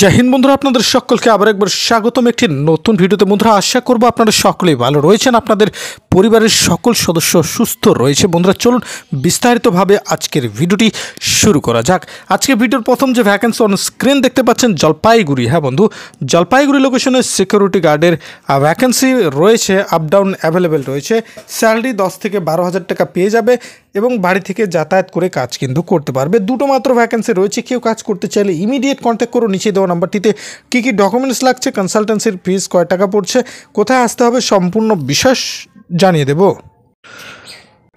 জাহিন বন্ধুরা আপনাদের সকলকে আবার একবার স্বাগতম একটি নতুন ভিডিওতে বন্ধুরা আশা করব আপনারা সকলেই ভালো রয়েছেন আপনাদের পরিবারের সকল সদস্য সুস্থ রয়েছে বন্ধুরা চলুন বিস্তারিতভাবে আজকের ভিডিওটি শুরু করা যাক আজকের ভিডিওর প্রথম যে ভ্যাকেন্সি অন স্ক্রিন দেখতে পাচ্ছেন জলপাইগুড়ি হ্যাঁ বন্ধু জলপাইগুড়ি লোকেশনে সিকিউরিটি গার্ডের ভ্যাকেন্সি রয়েছে আপ ডাউন অ্যাভেলেবেল রয়েছে স্যালারি দশ থেকে বারো হাজার টাকা পেয়ে যাবে এবং বাড়ি থেকে যাতায়াত করে কাজ কিন্তু করতে পারবে দুটো মাত্র ভ্যাকেন্সি রয়েছে কেউ কাজ করতে চাইলে ইমিডিয়েট কন্ট্যাক্ট করো নিচে পাঠিয়ে দেওয়া নাম্বারটিতে কী কী ডকুমেন্টস লাগছে কনসালটেন্সির ফিস কয় টাকা পড়ছে কোথায় আসতে হবে সম্পূর্ণ বিশেষ জানিয়ে দেব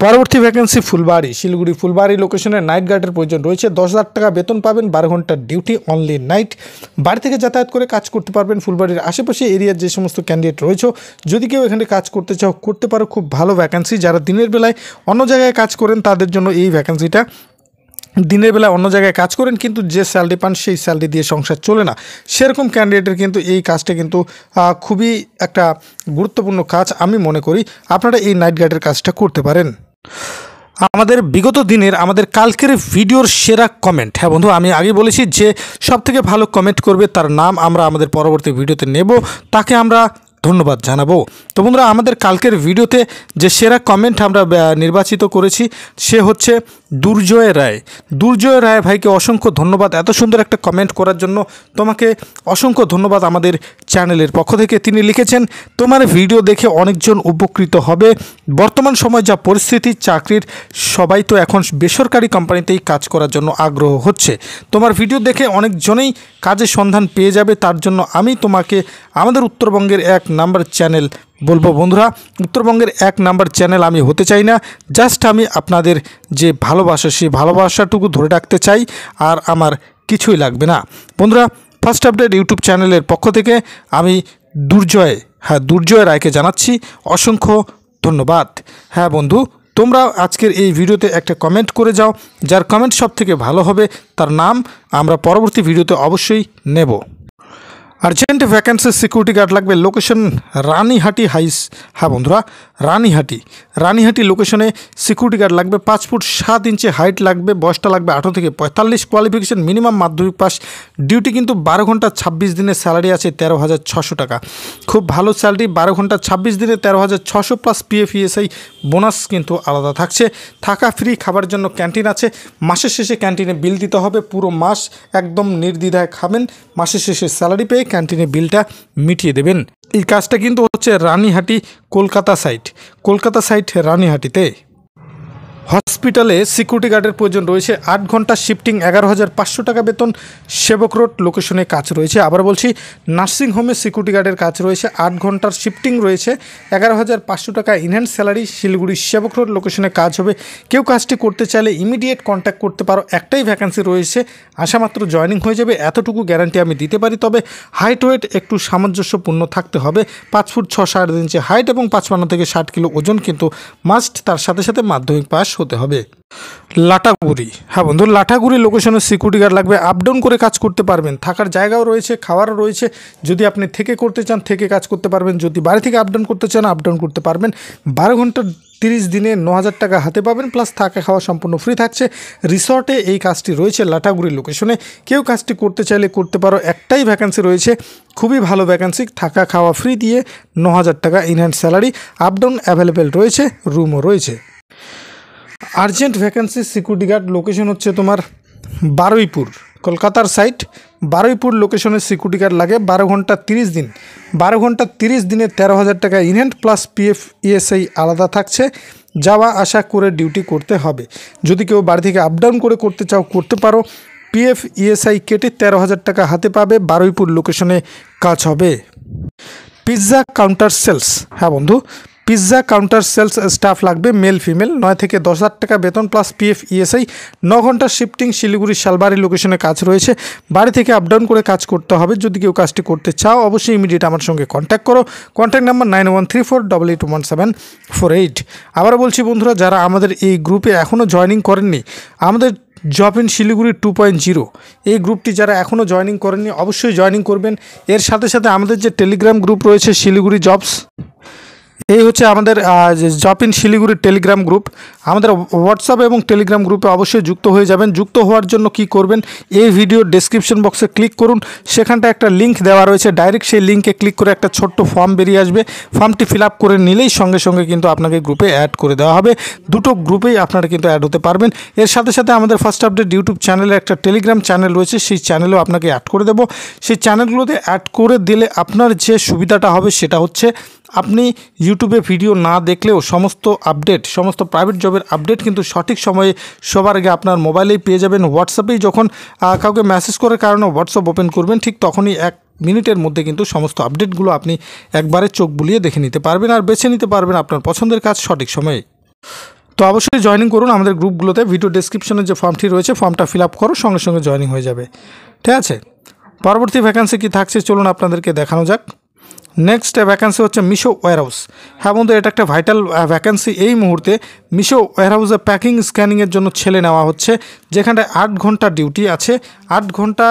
পরবর্তী ভ্যাকেন্সি ফুলবাড়ি শিলিগুড়ি ফুলবাড়ি লোকেশনে নাইট গার্ডের প্রয়োজন রয়েছে দশ হাজার টাকা বেতন পাবেন বারো ঘন্টার ডিউটি অনলি নাইট বাড়ি থেকে যাতায়াত করে কাজ করতে পারবেন ফুলবাড়ির আশেপাশে এরিয়ার যে সমস্ত ক্যান্ডিডেট রয়েছে যদি কেউ এখানে কাজ করতে চাও করতে পারো খুব ভালো ভ্যাকেন্সি যারা দিনের বেলায় অন্য জায়গায় কাজ করেন তাদের জন্য এই ভ্যাকেন্সিটা দিনের বেলা অন্য জায়গায় কাজ করেন কিন্তু যে স্যালারি পান সেই স্যালারি দিয়ে সংসার চলে না সেরকম ক্যান্ডিডেটের কিন্তু এই কাজটা কিন্তু খুবই একটা গুরুত্বপূর্ণ কাজ আমি মনে করি আপনারা এই নাইট গার্ডের কাজটা করতে পারেন আমাদের বিগত দিনের আমাদের কালকের ভিডিওর সেরা কমেন্ট হ্যাঁ বন্ধু আমি আগে বলেছি যে সব থেকে ভালো কমেন্ট করবে তার নাম আমরা আমাদের পরবর্তী ভিডিওতে নেব তাকে আমরা ধন্যবাদ জানাবো তো বন্ধুরা আমাদের কালকের ভিডিওতে যে সেরা কমেন্ট আমরা নির্বাচিত করেছি সে হচ্ছে দুর্জয় রায় দুর্জয় রায় ভাইকে অসংখ্য ধন্যবাদ এত সুন্দর একটা কমেন্ট করার জন্য তোমাকে অসংখ্য ধন্যবাদ আমাদের চ্যানেলের পক্ষ থেকে তিনি লিখেছেন তোমার ভিডিও দেখে অনেকজন উপকৃত হবে বর্তমান সময় যা পরিস্থিতি চাকরির সবাই তো এখন বেসরকারি কোম্পানিতেই কাজ করার জন্য আগ্রহ হচ্ছে তোমার ভিডিও দেখে অনেকজনেই কাজের সন্ধান পেয়ে যাবে তার জন্য আমি তোমাকে আমাদের উত্তরবঙ্গের এক নাম্বার চ্যানেল বলবো বন্ধুরা উত্তরবঙ্গের এক নাম্বার চ্যানেল আমি হতে চাই না জাস্ট আমি আপনাদের যে ভালোবাসা সেই ভালোবাসাটুকু ধরে রাখতে চাই আর আমার কিছুই লাগবে না বন্ধুরা ফার্স্ট আপডেট ইউটিউব চ্যানেলের পক্ষ থেকে আমি দুর্জয় হ্যাঁ দুর্জয় রায়কে জানাচ্ছি অসংখ্য ধন্যবাদ হ্যাঁ বন্ধু তোমরা আজকের এই ভিডিওতে একটা কমেন্ট করে যাও যার কমেন্ট সব থেকে ভালো হবে তার নাম আমরা পরবর্তী ভিডিওতে অবশ্যই নেব আর্জেন্ট ভ্যাকেন্সি সিকিউরিটি গার্ড লাগবে লোকেশন রানীহাটি হাইস হ্যাঁ বন্ধুরা রানীহাটি রানীহাটি লোকেশনে সিকিউরিটি গার্ড লাগবে পাঁচ ফুট সাত ইঞ্চি হাইট লাগবে বয়সটা লাগবে আঠেরো থেকে পঁয়তাল্লিশ কোয়ালিফিকেশন মিনিমাম মাধ্যমিক পাস ডিউটি কিন্তু বারো ঘন্টা ছাব্বিশ দিনের স্যালারি আছে তেরো হাজার ছশো টাকা খুব ভালো স্যালারি বারো ঘন্টা ছাব্বিশ দিনে তেরো হাজার ছশো প্লাস পিএফইএসআই বোনাস কিন্তু আলাদা থাকছে থাকা ফ্রি খাবার জন্য ক্যান্টিন আছে মাসের শেষে ক্যান্টিনে বিল দিতে হবে পুরো মাস একদম নির্দ্বিধায় খাবেন মাসের শেষে স্যালারি পেয়ে ক্যান্টিনের বিলটা মিটিয়ে দেবেন এই কাজটা কিন্তু হচ্ছে রানীহাটি কলকাতা সাইট কলকাতা সাইট রানীহাটিতে হসপিটালে সিকিউরিটি গার্ডের প্রয়োজন রয়েছে আট ঘন্টা শিফটিং এগারো হাজার পাঁচশো টাকা বেতন সেবক রোড লোকেশনে কাজ রয়েছে আবার বলছি নার্সিং হোমে সিকিউরিটি গার্ডের কাজ রয়েছে আট ঘন্টার শিফটিং রয়েছে এগারো হাজার পাঁচশো টাকা ইনহ্যান্ড স্যালারি শিলিগুড়ি সেবক রোড লোকেশনে কাজ হবে কেউ কাজটি করতে চাইলে ইমিডিয়েট কন্ট্যাক্ট করতে পারো একটাই ভ্যাকেন্সি রয়েছে আশামাত্র জয়নিং হয়ে যাবে এতটুকু গ্যারান্টি আমি দিতে পারি তবে হাইট ওয়েট একটু সামঞ্জস্যপূর্ণ থাকতে হবে পাঁচ ফুট ছ সাড়ে ইঞ্চি হাইট এবং পাঁচ পান্ন থেকে ষাট কিলো ওজন কিন্তু মাস্ট তার সাথে সাথে মাধ্যমিক পাস হতে হবে লাগবে লাটাগুড়ি হ্যাঁ বন্ধু লাটাগুড়ি লোকেশনে সিকিউরিটি গার্ড লাগবে আপ ডাউন করে কাজ করতে পারবেন থাকার জায়গাও রয়েছে খাওয়ারও রয়েছে যদি আপনি থেকে করতে চান থেকে কাজ করতে পারবেন যদি বাড়ি থেকে আপ ডাউন করতে চান আপ ডাউন করতে পারবেন বারো ঘন্টা তিরিশ দিনে ন হাজার টাকা হাতে পাবেন প্লাস থাকা খাওয়া সম্পূর্ণ ফ্রি থাকছে রিসর্টে এই কাজটি রয়েছে লাটাগুড়ি লোকেশনে কেউ কাজটি করতে চাইলে করতে পারো একটাই ভ্যাকান্সি রয়েছে খুবই ভালো ভ্যাকান্সি থাকা খাওয়া ফ্রি দিয়ে ন হাজার টাকা in hand salary up down available রয়েছে রুমও রয়েছে urgent vacancy security guard location হচ্ছে তোমার বারুইপুর কলকাতার সাইট বারুইপুর লোকেশনের সিকিউরিটি গার্ড লাগে বারো ঘন্টা তিরিশ দিন বারো ঘন্টা তিরিশ দিনে তেরো হাজার টাকা ইনহ্যান্ড প্লাস পিএফ ইএসআই আলাদা থাকছে যাওয়া আসা করে ডিউটি করতে হবে যদি কেউ বাড়ি থেকে আপডাউন করে করতে চাও করতে পারো পিএফ ইএসআই e কেটে তেরো হাজার টাকা হাতে পাবে বারুইপুর লোকেশনে কাজ হবে পিৎজা কাউন্টার সেলস হ্যাঁ বন্ধু পিৎজা কাউন্টার সেলস স্টাফ লাগবে মেল ফিমেল নয় থেকে দশ হাজার টাকা বেতন প্লাস পিএফ ইএসআই ন ঘন্টার শিফটিং শিলিগুড়ি শালবাড়ি লোকেশনে কাজ রয়েছে বাড়ি থেকে আপডাউন করে কাজ করতে হবে যদি কেউ কাজটি করতে চাও অবশ্যই ইমিডিয়েট আমার সঙ্গে কন্ট্যাক্ট করো contact number nine one three four double eight one seven four eight আবার বলছি বন্ধুরা যারা আমাদের এই গ্রুপে এখনও জয়নিং করেননি আমাদের job in Siliguri two point zero এই গ্রুপটি যারা এখনও জয়নিং করেননি অবশ্যই জয়নিং করবেন এর সাথে সাথে আমাদের যে টেলিগ্রাম গ্রুপ রয়েছে শিলিগুড়ি জবস এই হচ্ছে আমাদের জব ইন শিলিগুড়ির টেলিগ্রাম গ্রুপ আমাদের হোয়াটসঅ্যাপ এবং টেলিগ্রাম গ্রুপে অবশ্যই যুক্ত হয়ে যাবেন যুক্ত হওয়ার জন্য কি করবেন এই ভিডিওর ডেসক্রিপশন বক্সে ক্লিক করুন সেখানটা একটা লিঙ্ক দেওয়া রয়েছে ডাইরেক্ট সেই লিঙ্কে ক্লিক করে একটা ছোট্ট ফর্ম বেরিয়ে আসবে ফর্মটি ফিল করে নিলেই সঙ্গে সঙ্গে কিন্তু আপনাকে গ্রুপে অ্যাড করে দেওয়া হবে দুটো গ্রুপেই আপনারা কিন্তু অ্যাড হতে পারবেন এর সাথে সাথে আমাদের ফার্স্ট আপডেট ইউটিউব চ্যানেলে একটা টেলিগ্রাম চ্যানেল রয়েছে সেই চ্যানেলেও আপনাকে অ্যাড করে দেবো সেই চ্যানেলগুলোতে অ্যাড করে দিলে আপনার যে সুবিধাটা হবে সেটা হচ্ছে আপনি ইউটিউবে ভিডিও না দেখলেও সমস্ত আপডেট সমস্ত প্রাইভেট জবের আপডেট কিন্তু সঠিক সময়ে সবার আগে আপনার মোবাইলেই পেয়ে যাবেন হোয়াটসঅ্যাপেই যখন কাউকে মেসেজ করার কারণে হোয়াটসঅ্যাপ ওপেন করবেন ঠিক তখনই এক মিনিটের মধ্যে কিন্তু সমস্ত আপডেটগুলো আপনি একবারে চোখ বুলিয়ে দেখে নিতে পারবেন আর বেছে নিতে পারবেন আপনার পছন্দের কাজ সঠিক সময়ে তো অবশ্যই জয়নিং করুন আমাদের গ্রুপগুলোতে ভিডিও ডিসক্রিপশনে যে ফর্মটি রয়েছে ফর্মটা ফিল আপ করো সঙ্গে সঙ্গে জয়নিং হয়ে যাবে ঠিক আছে পরবর্তী ভ্যাকান্সি কি থাকছে চলুন আপনাদেরকে দেখানো যাক নেক্সট ভ্যাকান্সি হচ্ছে মিশো ওয়ারহাউস হ্যাঁ বন্ধু এটা একটা ভাইটাল ভ্যাকান্সি এই মুহূর্তে মিশো ওয়ারহাউসে প্যাকিং স্ক্যানিংয়ের জন্য ছেলে নেওয়া হচ্ছে যেখানে আট ঘন্টা ডিউটি আছে আট ঘন্টা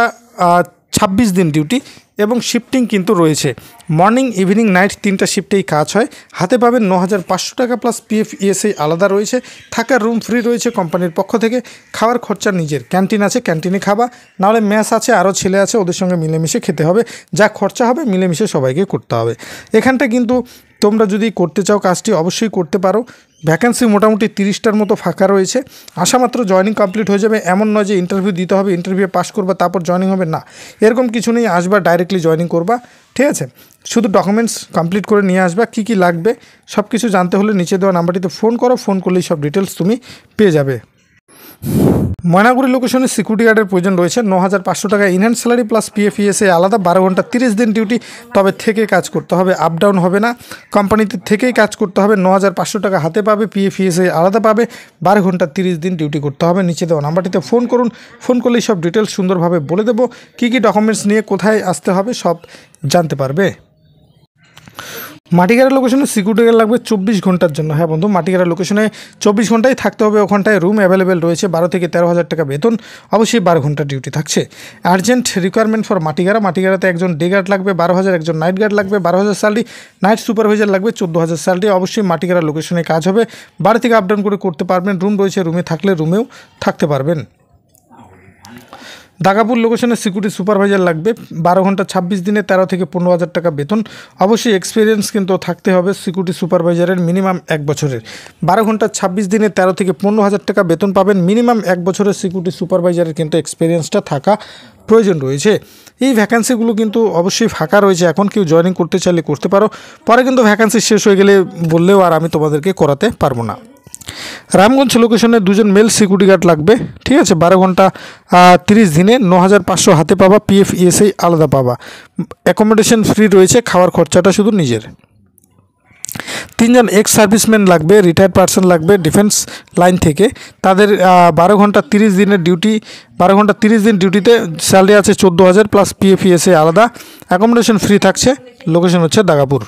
ছাব্বিশ দিন ডিউটি এবং শিফটিং কিন্তু রয়েছে মর্নিং ইভিনিং নাইট তিনটা শিফটেই কাজ হয় হাতে পাবেন ন হাজার পাঁচশো টাকা প্লাস পিএফ ইএসআই আলাদা রয়েছে থাকার রুম ফ্রি রয়েছে কোম্পানির পক্ষ থেকে খাওয়ার খরচা নিজের ক্যান্টিন আছে ক্যান্টিনে খাবা নাহলে ম্যাস আছে আরও ছেলে আছে ওদের সঙ্গে মিলেমিশে খেতে হবে যা খরচা হবে মিলেমিশে সবাইকে করতে হবে এখানটা কিন্তু তোমরা যদি করতে চাও কাজটি অবশ্যই করতে পারো ভ্যাকেন্সি মোটামুটি তিরিশটার মতো ফাঁকা রয়েছে আশা মাত্র জয়নিং কমপ্লিট হয়ে যাবে এমন নয় যে ইন্টারভিউ দিতে হবে ইন্টারভিউ পাস করবা তারপর জয়নিং হবে না এরকম কিছু নেই আসবা ডাইরেক্টলি জয়নিং করবা ঠিক আছে শুধু ডকুমেন্টস কমপ্লিট করে নিয়ে আসবা কি কি লাগবে সব কিছু জানতে হলে নিচে দেওয়া নাম্বারটিতে ফোন করো ফোন করলেই সব ডিটেলস তুমি পেয়ে যাবে ময়নাগুড়ি লোকেশনে সিকিউরিটি গার্ডের প্রয়োজন রয়েছে ন হাজার পাঁচশো টাকা ইনহ্যান্ড স্যালারি প্লাস পিএফইএসএ আলাদা বারো ঘন্টা তিরিশ দিন ডিউটি তবে থেকে কাজ করতে হবে আপ ডাউন হবে না কোম্পানিতে থেকেই কাজ করতে হবে ন হাজার পাঁচশো টাকা হাতে পাবে পিএফইএসএ e আলাদা পাবে বারো ঘন্টা তিরিশ দিন ডিউটি করতে হবে নিচে দেওয়া নাম্বারটিতে ফোন করুন ফোন করলেই সব ডিটেলস সুন্দরভাবে বলে দেবো কী কী ডকুমেন্টস নিয়ে কোথায় আসতে হবে সব জানতে পারবে মাটিগাড়া লোকেশনে সিকিউরিটি গার্ড লাগবে চব্বিশ ঘন্টার জন্য হ্যাঁ বন্ধু মাটিগাড়া লোকেশনে চব্বিশ ঘন্টায় থাকতে হবে ওখানটায় রুম অ্যাভেলেবেল রয়েছে বারো থেকে তেরো হাজার টাকা বেতন অবশ্যই বারো ঘন্টা ডিউটি থাকছে আর্জেন্ট রিকোয়ারমেন্ট ফর মাটিগাড়া মাটিগাড়াতে একজন ডে গার্ড লাগবে বারো হাজার একজন নাইট গার্ড লাগবে বারো হাজার স্যালারি নাইট সুপারভাইজার লাগবে চোদ্দো হাজার স্যালারি অবশ্যই মাটিগাড়া লোকেশনে কাজ হবে বাড়ি থেকে আপডাউন করে করতে পারবেন রুম রয়েছে রুমে থাকলে রুমেও থাকতে পারবেন দাগাপুর লোকেশনের সিকিউরিটি সুপারভাইজার লাগবে বারো ঘন্টা ছাব্বিশ দিনে তেরো থেকে পনেরো হাজার টাকা বেতন অবশ্যই এক্সপিরিয়েন্স কিন্তু থাকতে হবে সিকিউরিটি সুপারভাইজারের মিনিমাম এক বছরের বারো ঘন্টা ছাব্বিশ দিনে তেরো থেকে পনেরো হাজার টাকা বেতন পাবেন মিনিমাম এক বছরের সিকিউরিটি সুপারভাইজারের কিন্তু এক্সপিরিয়েন্সটা থাকা প্রয়োজন রয়েছে এই ভ্যাকান্সিগুলো কিন্তু অবশ্যই ফাঁকা রয়েছে এখন কেউ জয়েনিং করতে চাইলে করতে পারো পরে কিন্তু ভ্যাকান্সি শেষ হয়ে গেলে বললেও আর আমি তোমাদেরকে করাতে পারবো না রামগঞ্জ লোকেশনে দুজন মেল সিকিউরিটি গার্ড লাগবে ঠিক আছে বারো ঘন্টা তিরিশ দিনে ন হাজার পাঁচশো হাতে পাবা পিএফ ইএসআই e আলাদা পাবা অ্যাকোমোডেশন ফ্রি রয়েছে খাওয়ার খরচাটা শুধু নিজের তিনজন এক্স সার্ভিসম্যান লাগবে রিটায়ার্ড পার্সন লাগবে ডিফেন্স লাইন থেকে তাদের বারো ঘন্টা তিরিশ দিনের ডিউটি বারো ঘন্টা তিরিশ দিন ডিউটিতে স্যালারি আছে চোদ্দো হাজার প্লাস পিএফ ইএসএ আলাদা অ্যাকোমোডেশন ফ্রি থাকছে লোকেশন হচ্ছে দাগাপুর